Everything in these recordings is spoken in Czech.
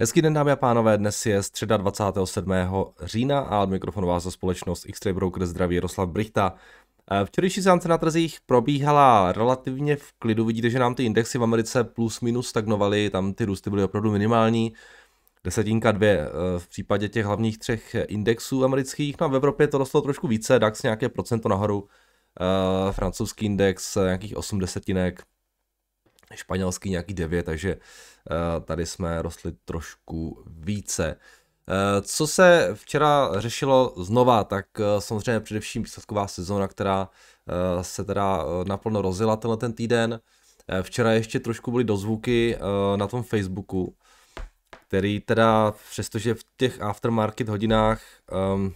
Hezký den dámy a pánové, dnes je středa 27. října a od mikrofonu vás za společnost x Broker zdraví Jaroslav Brichta. Eh, včerejší zámce na trzích probíhala relativně v klidu, vidíte, že nám ty indexy v Americe plus minus stagnovaly, tam ty růsty byly opravdu minimální, desetinka dvě eh, v případě těch hlavních třech indexů amerických, no a v Evropě to dostalo trošku více, DAX nějaké procento nahoru, eh, francouzský index nějakých osm desetinek, španělský nějaký 9, takže eh, tady jsme rostli trošku více. Eh, co se včera řešilo znova, tak eh, samozřejmě především výsledková sezóna, která se teda naplno rozjela tenhle ten týden. Včera ještě trošku byly dozvuky na tom Facebooku, který teda, přestože v těch aftermarket hodinách ehm,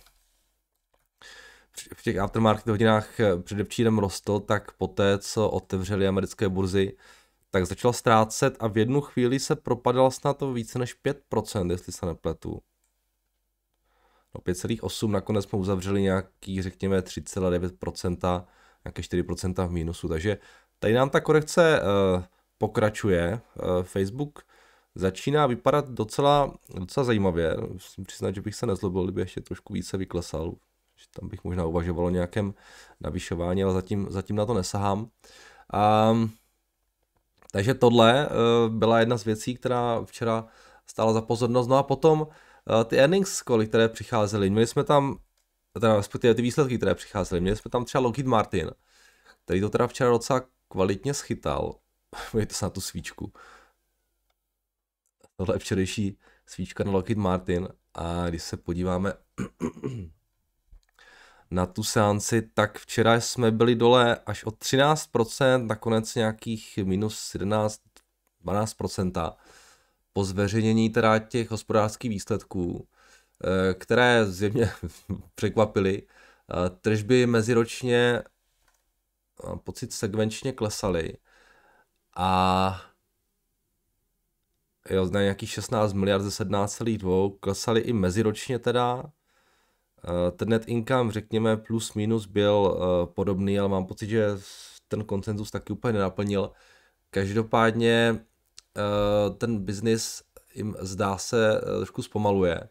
v těch aftermarket hodinách předevčírem rostl, tak poté, co otevřeli americké burzy, tak začal ztrácet a v jednu chvíli se propadal snad to více než 5%, jestli se nepletu. No 5,8 nakonec jsme uzavřeli nějaký, řekněme, 3,9%, nějaké 4% v mínusu, takže tady nám ta korekce uh, pokračuje. Uh, Facebook začíná vypadat docela, docela zajímavě. Musím přiznat, že bych se nezlobil, kdyby ještě trošku více vyklesal. Tam bych možná uvažoval o nějakém navyšování, ale zatím, zatím na to nesahám. Um, takže tohle eh, byla jedna z věcí, která včera stála za pozornost. No a potom eh, ty earnings cally, které přicházely, měli jsme tam, teda respektive ty výsledky, které přicházely, měli jsme tam třeba Lockheed Martin, který to teda včera docela kvalitně schytal. Mějte se na tu svíčku. Tohle je včerejší svíčka na Lockheed Martin a když se podíváme na tu seanci, tak včera jsme byli dole až o 13%, nakonec nějakých minus 17 12% po zveřejnění teda těch hospodářských výsledků, eh, které zjevně překvapily. Eh, tržby meziročně pocit sekvenčně klesaly a jo, na nějakých 16 miliard ze 17,2 klesaly i meziročně teda Eh, ten net income, řekněme, plus minus byl eh, podobný, ale mám pocit, že ten koncenzus taky úplně nenaplnil. Každopádně eh, ten biznis jim zdá se trošku zpomaluje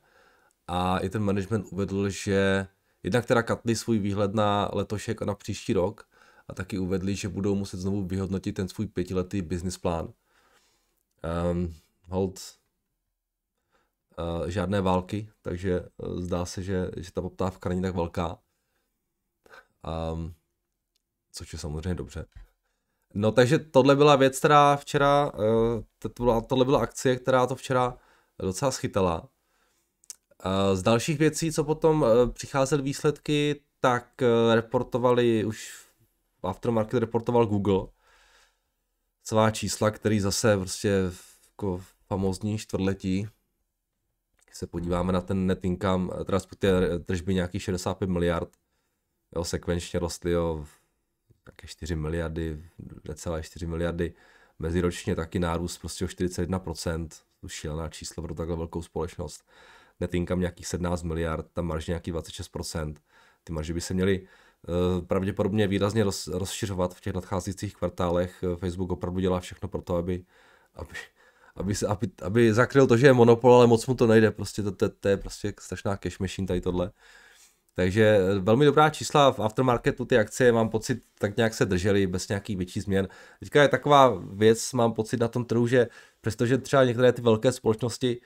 a i ten management uvedl, že jednak teda katli svůj výhled na letošek a na příští rok a taky uvedli, že budou muset znovu vyhodnotit ten svůj pětiletý business plán. Um, hold, Eh, žádné války, takže eh, zdá se, že, že ta poptávka není tak velká. Um, což je samozřejmě dobře. No takže tohle byla věc, která včera, eh, tohle byla akcie, která to včera docela schytala. Z dalších věcí, co potom přicházely výsledky, tak reportovali už aftermarket reportoval Google svá čísla, který zase prostě jako famozní čtvrtletí se podíváme na ten net income, eh, teda spíš eh, tržby nějakých 65 miliard, jo, sekvenčně rostly o také 4 miliardy, necelé 4 miliardy, meziročně taky nárůst prostě o 41%, to šílená číslo pro takhle velkou společnost. Net income nějakých 17 miliard, tam marže nějaký 26%. Ty marže by se měly eh, pravděpodobně výrazně rozšiřovat v těch nadcházejících kvartálech. Facebook opravdu dělá všechno pro to, aby, aby, aby, se, aby, aby zakryl to, že je monopol, ale moc mu to nejde, prostě to, to, to je prostě strašná cash machine tady tohle. Takže eh, velmi dobrá čísla v aftermarketu, ty akcie mám pocit tak nějak se držely bez nějakých větších změn. Teďka je taková věc, mám pocit na tom trhu, že přestože třeba některé ty velké společnosti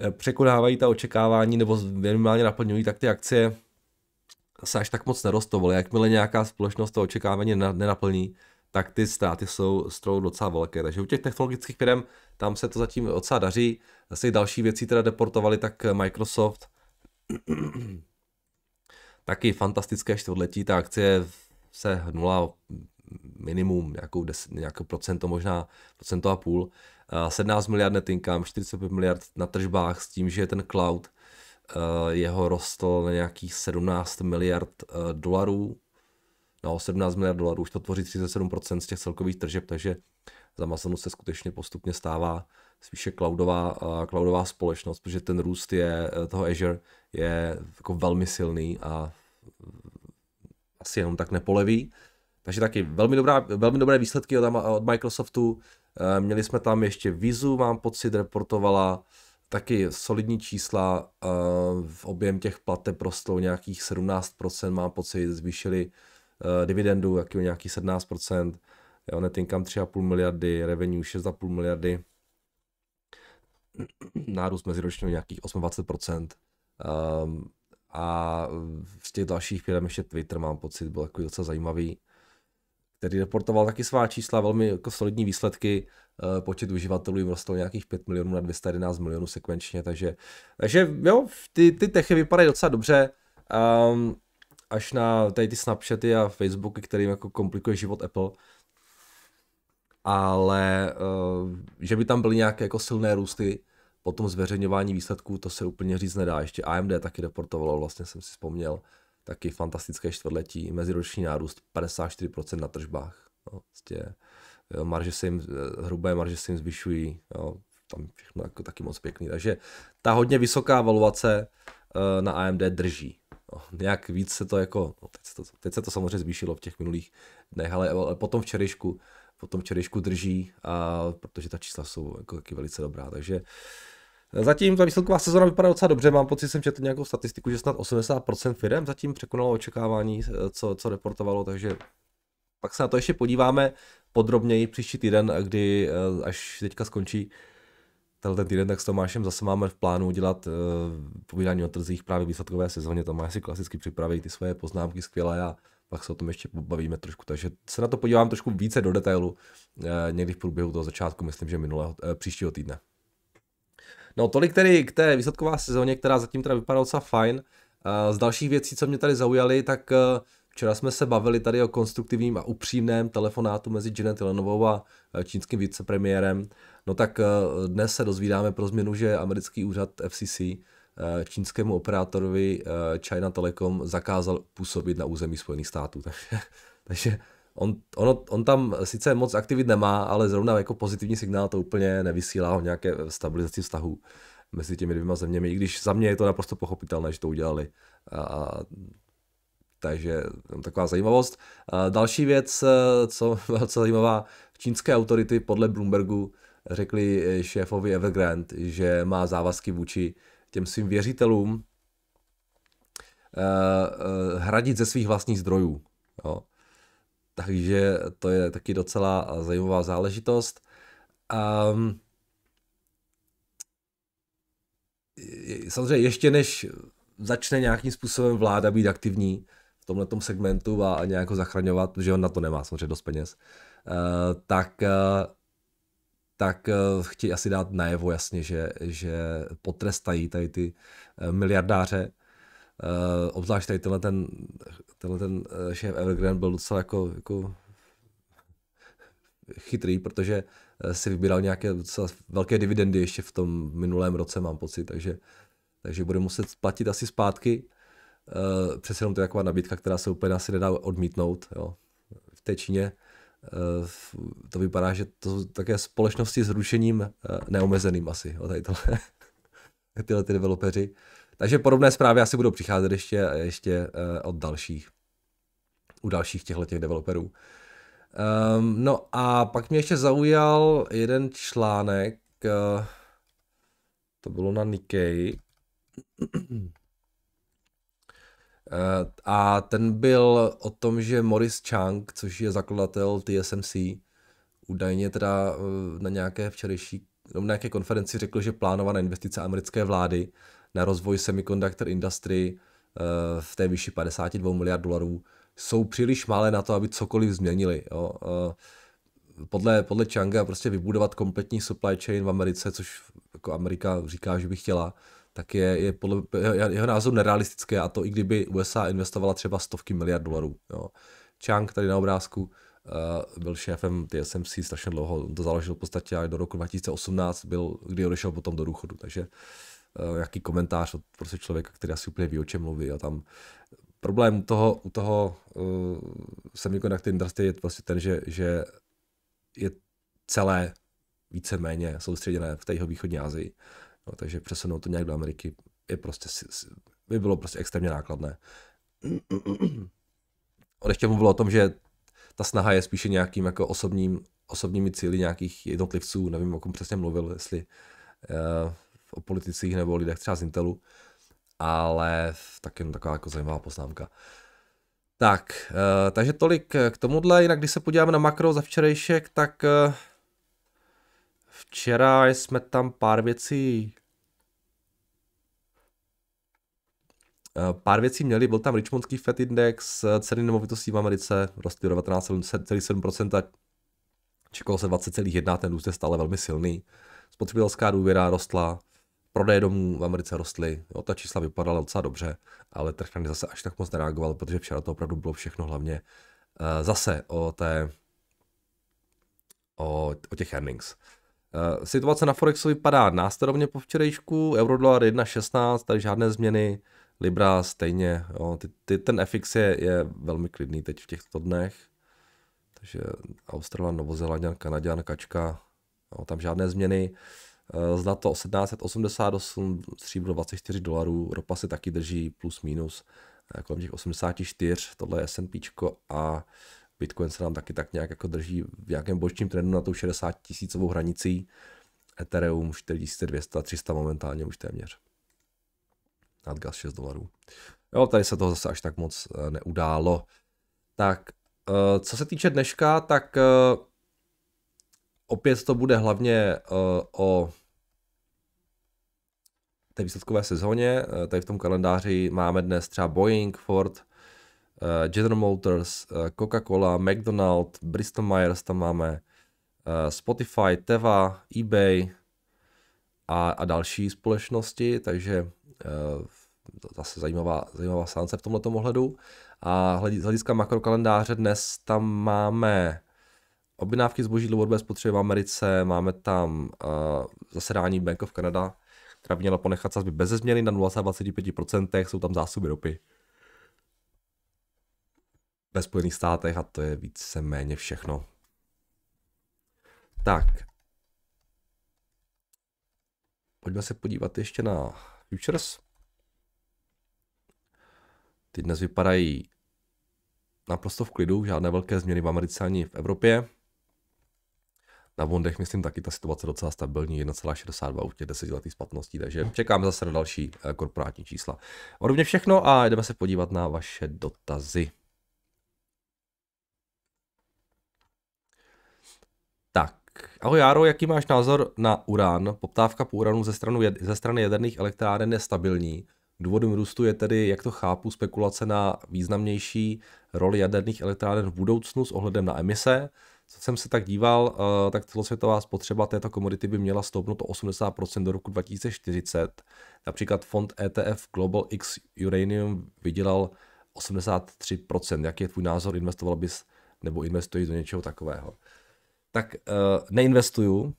eh, překonávají ta očekávání nebo minimálně naplňují, tak ty akcie se až tak moc nerostou, ale jakmile nějaká společnost to očekávání nenaplní, tak ty ztráty jsou toho docela velké. Takže u těch technologických firm tam se to zatím docela daří. Zase další věci teda deportovali tak Microsoft. Taky fantastické čtvrtletí, ta akcie se hnula minimum nějakou, des, nějakou procento, možná procento a půl. 17 eh, miliard net income, 45 miliard na tržbách s tím, že ten cloud eh, jeho rostl na nějakých 17 miliard eh, dolarů No, 17 miliard dolarů, už to tvoří 37% z těch celkových tržeb, takže z Amazonu se skutečně postupně stává spíše cloudová, eh, cloudová společnost, protože ten růst je, eh, toho Azure je jako velmi silný a asi jenom tak nepoleví. Takže taky velmi, dobrá, velmi dobré výsledky od, od Microsoftu. Eh, měli jsme tam ještě Vizu, mám pocit, reportovala taky solidní čísla. V objem těch plateb prostou nějakých 17%, mám pocit, zvýšili Eh, dividendu, jaký o nějaký 17%, jo, net income 3,5 miliardy, revenue 6,5 miliardy, nárůst meziročně nějakých 28%. Um, ehm, a z těch dalších firm ještě Twitter, mám pocit, byl jako docela zajímavý, který reportoval taky svá čísla, velmi jako solidní výsledky, eh, počet uživatelů jim rostl nějakých 5 milionů na 211 milionů sekvenčně, takže, takže jo, ty, ty techy vypadají docela dobře. Um, až na tady ty Snapchaty a Facebooky, kterým jako komplikuje život Apple, ale uh, že by tam byly nějaké jako silné růsty po tom zveřejňování výsledků, to se úplně říct nedá. Ještě AMD taky reportovalo, vlastně jsem si vzpomněl, taky fantastické čtvrtletí, meziroční nárůst 54% na tržbách. No, vlastně, marže se jim, eh, hrubé marže se jim zvyšují, jo, tam všechno jako taky moc pěkný. Takže ta hodně vysoká valuace uh, na AMD drží nějak víc se to jako, no teď, se to, teď se to samozřejmě zvýšilo v těch minulých dnech, ale, ale potom včerejšku, potom včerejšku drží, a, protože ta čísla jsou jako taky velice dobrá, takže Zatím ta výsledková sezona vypadá docela dobře, mám pocit, jsem četl nějakou statistiku, že snad 80% firm zatím překonalo očekávání, eh, co, co reportovalo, takže pak se na to ještě podíváme podrobněji příští týden, kdy eh, až teďka skončí tenhle týden, tak s Tomášem zase máme v plánu udělat uh, povídání o trzích právě výsledkové sezóně. Tomáš si klasicky připraví ty svoje poznámky skvěle a pak se o tom ještě pobavíme trošku. Takže se na to podívám trošku více do detailu uh, někdy v průběhu toho začátku, myslím, že minulého, uh, příštího týdne. No tolik tedy k té výsledkové sezóně, která zatím teda vypadala docela fajn. Uh, z dalších věcí, co mě tady zaujaly, tak uh, Včera jsme se bavili tady o konstruktivním a upřímném telefonátu mezi Janet Lenovou a eh, čínským vicepremiérem. No tak eh, dnes se dozvídáme pro změnu, že americký úřad FCC eh, čínskému operátorovi China Telecom zakázal působit na území Spojených států. Takže, takže on, ono, on tam sice moc aktivit nemá, ale zrovna jako pozitivní signál to úplně nevysílá o nějaké stabilizaci vztahů mezi těmi dvěma zeměmi, i když za mě je to naprosto pochopitelné, že to udělali. a takže taková zajímavost. Další věc, eh, co velice zajímavá, čínské autority podle Bloombergu řekli eh, šéfovi Evergrande, že má závazky vůči těm svým věřitelům eh, hradit ze svých vlastních zdrojů. Jo. Takže to je taky docela zajímavá záležitost. Um, samozřejmě ještě než začne nějakým způsobem vláda být aktivní, tomhle segmentu a, a nějak ho zachraňovat, protože on na to nemá samozřejmě dost peněz, eh, tak eh, tak eh, chtějí asi dát najevo jasně, že, že potrestají tady ty miliardáře. Obzvlášť tady tenhle ten, tenhle ten šéf Evergrande byl docela jako, jako chytrý, protože si vybíral nějaké docela velké dividendy ještě v tom minulém roce, mám pocit, takže, takže bude muset platit asi zpátky. Uh, přece jenom to je taková nabídka, která se úplně asi nedá odmítnout. Jo. V té Číně uh, to vypadá, že to jsou také společnosti s rušením uh, neomezeným asi, jo, tady tohle, tyhle ty developeři. Takže podobné zprávy asi budou přicházet ještě, ještě od dalších, u dalších těchto těch developerů. Um, no a pak mě ještě zaujal jeden článek, to bylo na Nikkei, Eh, a ten byl o tom, že Morris Chang, což je zakladatel TSMC, údajně teda eh, na nějaké včerejší, na nějaké konferenci řekl, že plánovaná investice americké vlády na rozvoj semiconductor industry eh, v té výši 52 miliard dolarů jsou příliš malé na to, aby cokoliv změnili. Jo. Podle, podle Changa prostě vybudovat kompletní supply chain v Americe, což jako Amerika říká, že by chtěla, tak je, je podle jeho názoru nerealistické a to i kdyby USA investovala třeba stovky miliard dolarů. Jo. Chang tady na obrázku uh, byl šéfem TSMC strašně dlouho, on to založil v podstatě až do roku 2018, byl, kdy odešel potom do důchodu, takže uh, jaký komentář od prostě člověka, který asi úplně ví, o čem mluví a tam problém u toho, u toho uh, semiconductor industry je prostě ten, že, že je celé víceméně soustředěné v té východní Asii. Uh, Jo, takže přesunout to nějak do Ameriky je prostě, by bylo prostě extrémně nákladné. On ještě mluvil o tom, že ta snaha je spíše nějakým jako osobním, osobními cíly nějakých jednotlivců, nevím, o kom přesně mluvil, jestli uh, o politicích nebo o lidech třeba z Intelu, ale tak jen taková jako zajímavá poznámka. Tak, uh, takže tolik k tomuhle, jinak když se podíváme na makro za včerejšek, tak uh, včera jsme tam pár věcí Eh, pár věcí měli, byl tam Richmondský FED index, eh, ceny nemovitostí v Americe rostly do 19,7%, čekalo se 20,1%, ten růst je stále velmi silný. Spotřebitelská důvěra rostla, prodeje domů v Americe rostly, jo, ta čísla vypadala docela dobře, ale trh na zase až tak moc nereagoval, protože včera to opravdu bylo všechno hlavně eh, zase o té o, o těch earnings. Situace na Forexu vypadá následovně po včerejšku, euro dolar 1.16, tady žádné změny, Libra stejně, jo, ty, ty, ten FX je, je velmi klidný teď v těchto dnech, takže Australan, Novozelandian, Kanaděn, Kačka, jo, tam žádné změny. Eh, zlato 1788, stříbro 24 dolarů, ropa se taky drží plus minus eh, kolem těch 84, tohle je S&P a Bitcoin se nám taky tak nějak jako drží v nějakém bočním trendu na tou 60 tisícovou hranicí. Ethereum 4200, 300 momentálně už téměř nad gas 6 dolarů. Jo, tady se toho zase až tak moc eh, neudálo. Tak, eh, co se týče dneška, tak eh, opět to bude hlavně o té výsledkové sezóně. Tady v tom kalendáři máme dnes třeba Boeing, Ford, General Motors, Coca-Cola, McDonald, Bristol Myers tam máme, Spotify, Teva, eBay a, a další společnosti, takže zase eh, zajímavá, zajímavá sánce v tomto ohledu. A z hlediska makrokalendáře dnes tam máme objednávky zboží dlouhodobé spotřeby v Americe, máme tam uh, zasedání Bank of Canada, která měla ponechat sazby bez změny na 0,25%, jsou tam zásoby ropy ve Spojených státech a to je víceméně všechno. Tak. Pojďme se podívat ještě na futures. Ty dnes vypadají naprosto v klidu, žádné velké změny v Americe ani v Evropě. Na bondech myslím taky ta situace docela stabilní, 1,62 u těch desetiletých splatností, takže čekám zase na další eh, korporátní čísla. Ode mě všechno a jdeme se podívat na vaše dotazy. ahoj Jaro, jaký máš názor na uran? Poptávka po uranu ze, stranu, ze strany jaderných elektráren je stabilní. Důvodem růstu je tedy, jak to chápu, spekulace na významnější roli jaderných elektráren v budoucnu s ohledem na emise. Co jsem se tak díval, eh, tak celosvětová spotřeba této komodity by měla stoupnout o 80% do roku 2040. Například fond ETF Global X Uranium vydělal 83%. Jaký je tvůj názor? Investoval bys nebo investuješ do něčeho takového? tak uh, neinvestuju.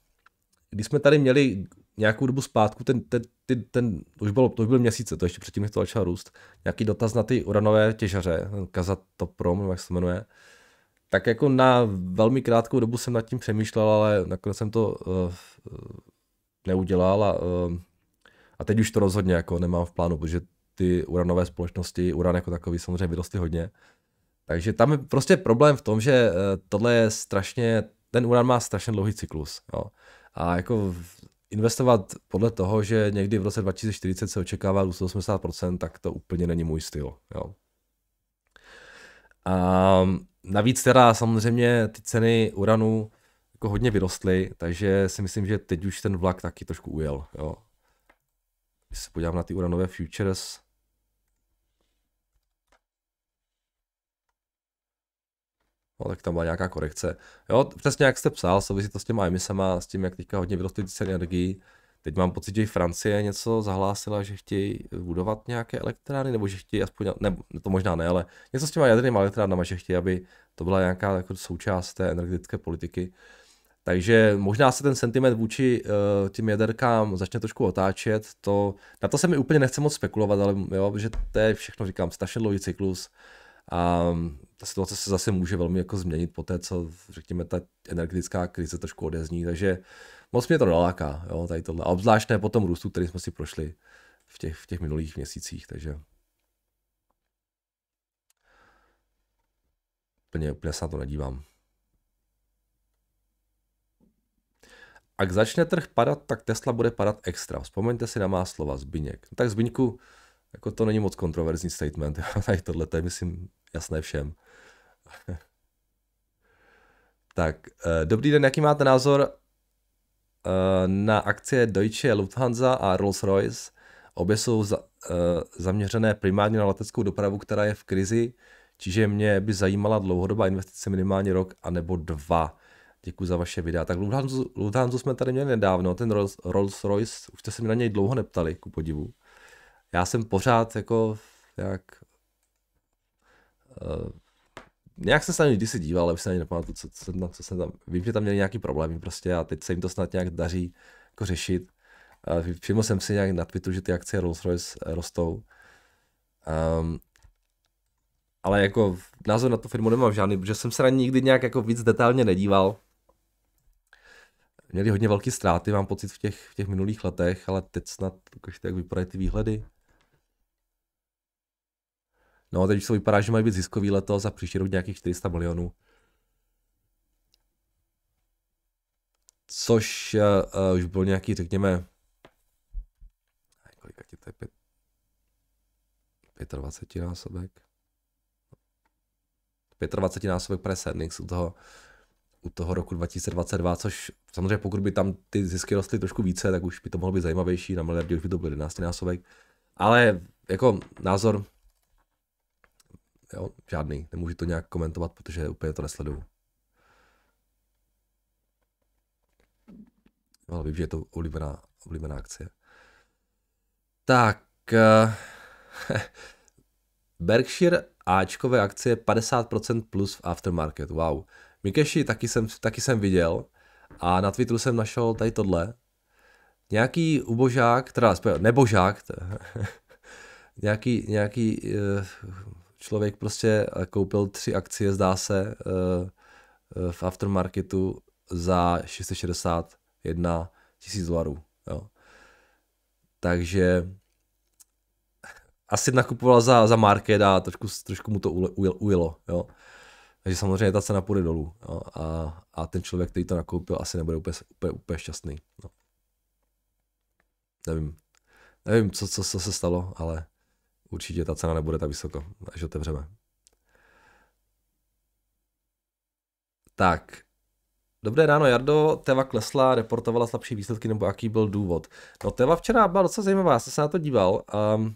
Když jsme tady měli nějakou dobu zpátku, ten, ten, ten, ten to, už bylo, to už byly měsíce, to ještě předtím, než to začal růst, nějaký dotaz na ty uranové těžaře, Kazatoprom, jak se to jmenuje, tak jako na velmi krátkou dobu jsem nad tím přemýšlel, ale nakonec jsem to uh, neudělal a, uh, a teď už to rozhodně jako nemám v plánu, protože ty uranové společnosti, uran jako takový samozřejmě vyrostly hodně. Takže tam je prostě problém v tom, že tohle je strašně ten uran má strašně dlouhý cyklus. Jo. A jako investovat podle toho, že někdy v roce 2040 se očekává růst 80%, tak to úplně není můj styl. Jo. A navíc teda samozřejmě ty ceny uranu jako hodně vyrostly, takže si myslím, že teď už ten vlak taky trošku ujel. Jo. Když se podívám na ty uranové futures, No, tak tam byla nějaká korekce. Jo, přesně jak jste psal, souvisí to s těma emisama, s tím, jak teďka hodně vyrostly ceny energii. Teď mám pocit, že i Francie něco zahlásila, že chtějí budovat nějaké elektrárny, nebo že chtějí aspoň, ne, to možná ne, ale něco s těma jadernými elektrárnami, že chtějí, aby to byla nějaká jako součást té energetické politiky. Takže možná se ten sentiment vůči uh, těm jaderkám začne trošku otáčet. To, na to se mi úplně nechce moc spekulovat, ale jo, že to je všechno, říkám, strašně dlouhý cyklus. A ta situace se zase může velmi jako změnit po té, co řekněme ta energetická krize trošku odezní, takže moc mě to naláká, jo, tady tohle. A obzvláště po tom růstu, který jsme si prošli v těch, v těch minulých měsících, takže úplně, úplně se na to nedívám. A k začne trh padat, tak Tesla bude padat extra. Vzpomeňte si na má slova Zbyněk. No tak Zbyňku, jako to není moc kontroverzní statement, tady tohle, to je myslím jasné všem. tak, eh, dobrý den, jaký máte názor eh, na akcie Deutsche Lufthansa a Rolls-Royce? Obě jsou za, eh, zaměřené primárně na leteckou dopravu, která je v krizi, čiže mě by zajímala dlouhodobá investice minimálně rok a nebo dva. Děkuji za vaše videa. Tak Lufthansa, Lufthansa jsme tady měli nedávno, ten Rolls, Rolls Royce, už jste se mi na něj dlouho neptali, ku podivu. Já jsem pořád jako, jak Uh, nějak jsem se na ně kdysi díval, ale už se ani nepamatuju, co, co, no, co jsem tam, vím, že tam měli nějaký problémy prostě a teď se jim to snad nějak daří jako řešit. Uh, všiml jsem si nějak na Twitteru, že ty akcie Rolls Royce eh, rostou. Um, ale jako názor na tu firmu nemám žádný, protože jsem se na ní nikdy nějak jako víc detailně nedíval. Měli hodně velké ztráty, mám pocit, v těch, v těch minulých letech, ale teď snad, jak vypadají ty výhledy. No, teď už se vypadá, že mají být ziskový letos a příští rok nějakých 400 milionů. Což uh, už byl nějaký, řekněme, kolika ti to je, 25 násobek. 25 násobek Presenix u toho, u toho roku 2022, což samozřejmě pokud by tam ty zisky rostly trošku více, tak už by to mohlo být zajímavější, na miliardě už by to byl 11 násobek. Ale jako názor, jo, žádný. Nemůžu to nějak komentovat, protože úplně to nesleduju. No, ale vím, že je to oblíbená, oblíbená akcie. Tak. Uh, Berkshire Ačkové akcie 50% plus v aftermarket. Wow. Mikeshi taky jsem, taky jsem viděl a na Twitteru jsem našel tady tohle. Nějaký ubožák, teda nebožák, nějaký, nějaký uh, člověk prostě eh, koupil tři akcie, zdá se, eh, eh, v aftermarketu za 661 tisíc dolarů. Jo. Takže asi nakupoval za, za market a trošku, trošku mu to ujelo. Jo. Takže samozřejmě ta cena půjde dolů jo. A, a ten člověk, který to nakoupil, asi nebude úplně, úplně, úplně šťastný. No. Nevím, nevím co, co, co se stalo, ale určitě ta cena nebude tak vysoko, až otevřeme. Tak, Dobré ráno, Jardo. Teva klesla, reportovala slabší výsledky, nebo jaký byl důvod? No, Teva včera byla docela zajímavá, já jsem se na to díval. Um,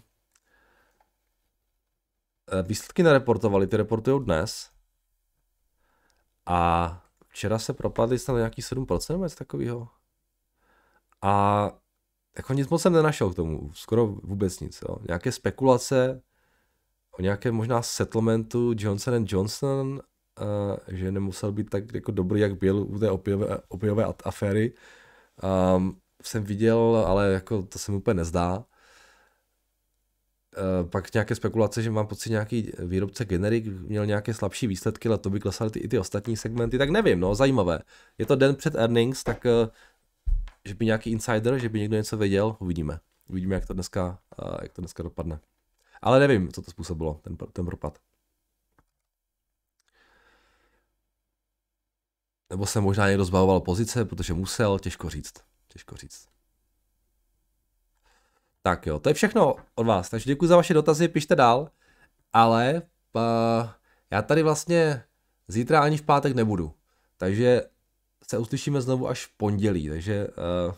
výsledky nereportovali, ty reportují dnes. A včera se propadly snad nějaký 7% nebo něco takového. A jako nic moc jsem nenašel k tomu, skoro vůbec nic. Jo. Nějaké spekulace o nějakém možná settlementu Johnson Johnson, uh, že nemusel být tak jako dobrý, jak byl u té opiové, opiové aféry. Um, jsem viděl, ale jako to se mi úplně nezdá. Eh, pak nějaké spekulace, že mám pocit nějaký výrobce generik měl nějaké slabší výsledky, ale to by klesaly i ty ostatní segmenty, tak nevím, no, zajímavé. Je to den před earnings, tak eh, že by nějaký insider, že by někdo něco věděl, uvidíme. Uvidíme, jak to dneska, eh, jak to dneska dopadne. Ale nevím, co to způsobilo, ten, ten propad. Nebo se možná někdo zbavoval pozice, protože musel, těžko říct. Těžko říct. Tak jo, to je všechno od vás, takže děkuji za vaše dotazy, pište dál, ale uh, já tady vlastně zítra ani v pátek nebudu, takže se uslyšíme znovu až v pondělí, takže uh,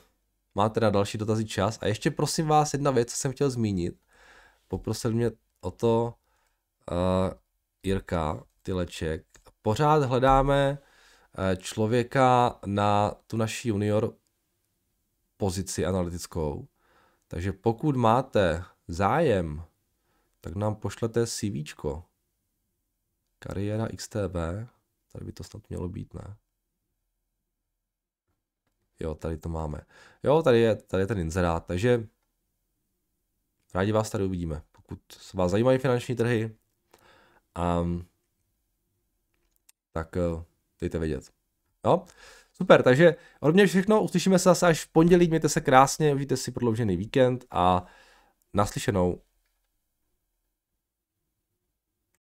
máte na další dotazy čas. A ještě prosím vás, jedna věc, co jsem chtěl zmínit. Poprosil mě o to uh, Jirka Tyleček. Pořád hledáme uh, člověka na tu naši junior pozici analytickou. Takže pokud máte zájem, tak nám pošlete CVčko. Kariéra XTB, tady by to snad mělo být, ne? Jo, tady to máme. Jo, tady je, tady je ten inzerát, takže rádi vás tady uvidíme, pokud se vás zajímají finanční trhy, a, ehm, tak eh, dejte vědět. Jo? Super, takže od mě všechno, uslyšíme se zase až v pondělí, mějte se krásně, užijte si prodloužený víkend a naslyšenou.